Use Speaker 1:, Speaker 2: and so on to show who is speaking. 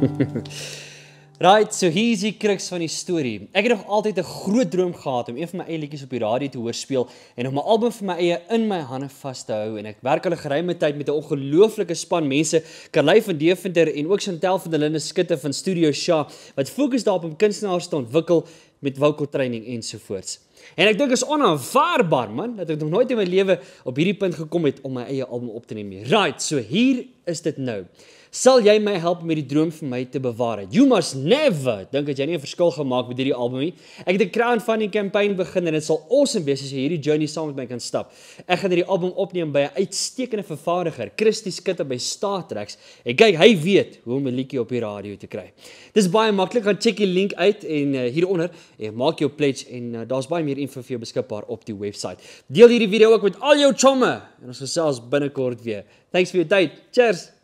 Speaker 1: right, so hier is die kruks van die storie. Ek het nog altyd 'n groot droom gehad om een van my eie liedjies op die radio te hoor speel en om 'n album vir my eie in my hande vas te hou en ek werk al 'n geruime tyd met 'n ongelooflike span mense, Karlie van Deventer en ook Chantel van der Linde Skutte van Studio Sha wat fokus daarop om kunstenaars te ontwikkel met vocal training ensovoorts. En ek dink is onaanvaarbaar man dat ek nog nooit in my lewe op hierdie punt gekom het om my eie album op te neem nie. Right, so hier is dit nou sal jy my help om hierdie droom vir my te bewaar het. You must never dink dat jy nie 'n verskil gemaak met hierdie album nie. Ek het 'n crowdfunding kampanje begin en dit sal awesome wees as jy hierdie journey saam met my kan stap. Ek gaan hierdie album opneem by 'n uitstekende vervaardiger, Christie Skitter by Star Tracks. En kyk, hy weet hoe om 'n liedjie op die radio te kry. Dis baie maklik, gaan check die link uit en uh, hieronder en maak jou pledge en uh, daar's baie meer info vir jou beskikbaar op die webwerf. Deel hierdie video ook met al jou chomme en ons gesels binnekort weer. Thanks vir jou tyd. Cheers.